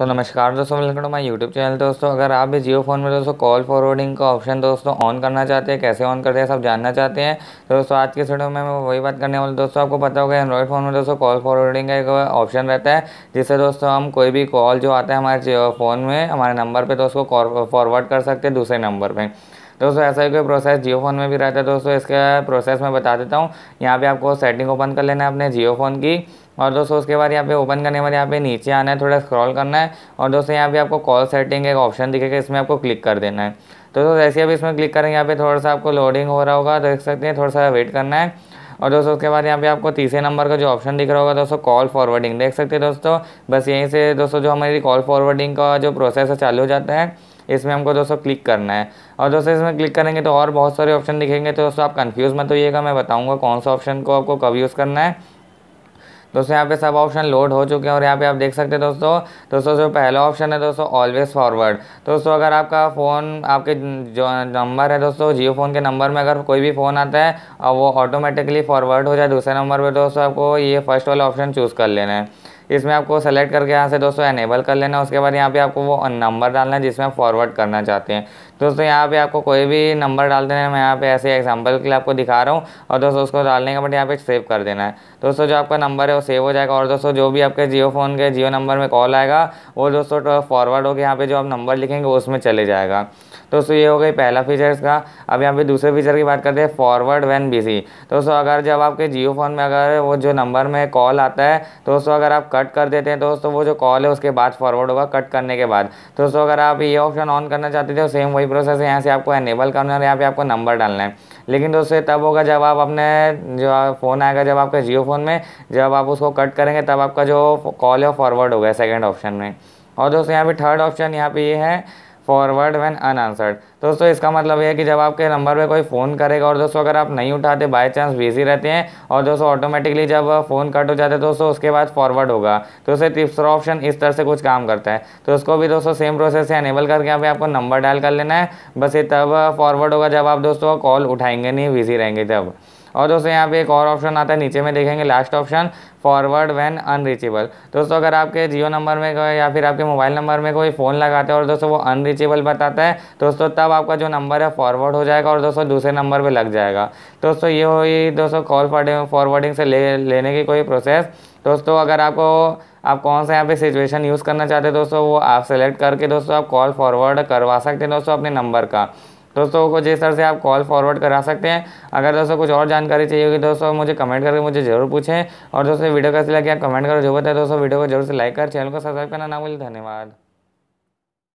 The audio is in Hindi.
तो नमस्कार दोस्तों welcome to my YouTube channel दोस्तों अगर आप भी जियो फ़ोन में दोस्तों कॉल फॉरवर्डिंग का ऑप्शन दोस्तों ऑन करना चाहते हैं कैसे ऑन करते हैं सब जानना चाहते हैं तो दोस्तों आज के वीडियो में मैं वही बात करने वाला दोस्तों आपको पता होगा एंड्रॉइड फ़ोन में दोस्तों कॉल फॉरवर्डिंग का एक ऑप्शन रहता है जिससे दोस्तों हम कोई भी कॉल जो आता है हमारे फ़ोन में हमारे नंबर पर दोस्तों फॉरवर्ड कर सकते हैं दूसरे नंबर पर दोस्तों ऐसा ही कोई प्रोसेस जियो फ़ोन में भी रहता है दोस्तों इसका प्रोसेस मैं बता देता हूँ यहाँ पे आपको सेटिंग ओपन कर लेना है अपने जियो फ़ोन की और दोस्तों उसके बाद यहाँ पे ओपन करने बाद यहाँ पे नीचे आना है थोड़ा स्क्रॉल करना है और दोस्तों यहाँ पे आपको कॉल सेटिंग एक ऑप्शन दिखेगा इसमें आपको क्लिक कर देना है तो दोस्तों ऐसे अभी इसमें क्लिक करेंगे यहाँ पे थोड़ा सा आपको लोडिंग हो रहा होगा देख सकते हैं थोड़ा सा वेट करना है और दोस्तों उसके बाद यहाँ पे आपको तीसरे नंबर का जो ऑप्शन दिख रहा होगा दोस्तों कॉल फॉरवर्डिंग देख सकते हैं दोस्तों बस यहीं से दोस्तों जो हमारी कॉल फॉरवर्डिंग का जो प्रोसेस है चालू हो जाता है इसमें हमको दोस्तों क्लिक करना है और दोस्तों इसमें क्लिक करेंगे तो और बहुत सारे ऑप्शन दिखेंगे तो दोस्तों आप कन्फ्यूज़ मत होइएगा मैं बताऊँगा कौन सा ऑप्शन को आपको कब यूज़ करना है दोस्तों यहाँ पे सब ऑप्शन लोड हो चुके हैं और यहाँ पे आप देख सकते हैं दोस्तों दोस्तों जो पहला ऑप्शन है दोस्तों ऑलवेज फॉरवर्ड दोस्तों अगर आपका फ़ोन आपके जो नंबर है दोस्तों जियो फ़ोन के नंबर में अगर कोई भी फ़ोन आता है और वो ऑटोमेटिकली फॉरवर्ड हो जाए दूसरे नंबर पर दोस्तों आपको ये फर्स्ट वाला ऑप्शन चूज़ कर लेना है इसमें आपको सेलेक्ट करके यहाँ से दोस्तों एनेबल कर लेना उसके बाद यहाँ पे आपको वो नंबर डालना है जिसमें फॉरवर्ड करना चाहते हैं दोस्तों यहाँ पे आपको कोई भी नंबर डाल देना है मैं यहाँ पे ऐसे एग्जांपल के लिए आपको दिखा रहा हूँ और दोस्तों उसको डालने के बाद यहाँ पे सेव कर देना है दोस्तों जो आपका नंबर है वो सेव हो जाएगा और दोस्तों जो भी आपके जियो फ़ोन के जियो नंबर में कॉल आएगा वो दोस्तों तो फॉरवर्ड होकर यहाँ पर जो आप नंबर लिखेंगे उसमें चले जाएगा दोस्तों ये हो गई पहला फीचर का अब यहाँ पे दूसरे फीचर की बात करते हैं फॉरवर्ड वैन बिजी दोस्तों अगर जब आपके जियो फ़ोन में अगर वो जो नंबर में कॉल आता है दोस्तों अगर आप कट कर देते हैं दोस्तों वो जो कॉल है उसके बाद फॉरवर्ड होगा कट करने के बाद दोस्तों अगर आप ये ऑप्शन ऑन करना चाहते थे सेम वही प्रोसेस है यहाँ से आपको एनेबल करना है यहाँ पे आपको नंबर डालना है लेकिन दोस्तों तब होगा जब आप अपने जो फ़ोन आएगा जब आपके जियो फ़ोन में जब आप उसको कट करेंगे तब आपका जो कॉल है फॉरवर्ड होगा सेकेंड ऑप्शन में और दोस्तों यहाँ पे थर्ड ऑप्शन यहाँ पे ये है फॉरवर्ड वैन अनआंसर्ड दोस्तों इसका मतलब यह है कि जब आपके नंबर पे कोई फ़ोन करेगा और दोस्तों अगर आप नहीं उठाते बाय चांस बिजी रहते हैं और दोस्तों ऑटोमेटिकली जब फ़ोन कट हो जाता है दोस्तों उसके बाद फॉरवर्ड होगा तो उसे तीसरा ऑप्शन इस तरह से कुछ काम करता है तो उसको भी दोस्तों सेम प्रोसेस से अनेबल करके यहाँ आपको नंबर डायल कर लेना है बस ये तब फॉरवर्ड होगा जब आप दोस्तों कॉल उठाएंगे नहीं बिजी रहेंगे तब और दोस्तों यहाँ पे एक और ऑप्शन आता है नीचे में देखेंगे last option forward when unreachable दोस्तों अगर आपके जियो नंबर में या फिर आपके मोबाइल नंबर में कोई फ़ोन लगाते हैं और दोस्तों वो अनरीचेबल बताता है दोस्तों तब आपका जो नंबर है फॉरवर्ड हो जाएगा और दोस्तों दूसरे नंबर पर लग जाएगा दोस्तों ये हुई दोस्तों कॉल फॉरवर्डिंग से ले लेने की कोई प्रोसेस दोस्तों अगर आपको आप कौन सा यहाँ पे सिचुएशन यूज़ करना चाहते हैं दोस्तों वो आप सेलेक्ट करके दोस्तों आप कॉल फॉरवर्ड करवा सकते हैं दोस्तों अपने नंबर का दोस्तों को जिस तरह से आप कॉल फॉरवर्ड करा सकते हैं अगर दोस्तों कुछ और जानकारी चाहिए होगी दोस्तों मुझे कमेंट करके मुझे जरूर पूछें और दोस्तों वीडियो कैसे लगे आप कमेंट करो जो बताए दोस्तों वीडियो को जरूर से लाइक कर चैनल को सब्सक्राइब करना ना बोले धन्यवाद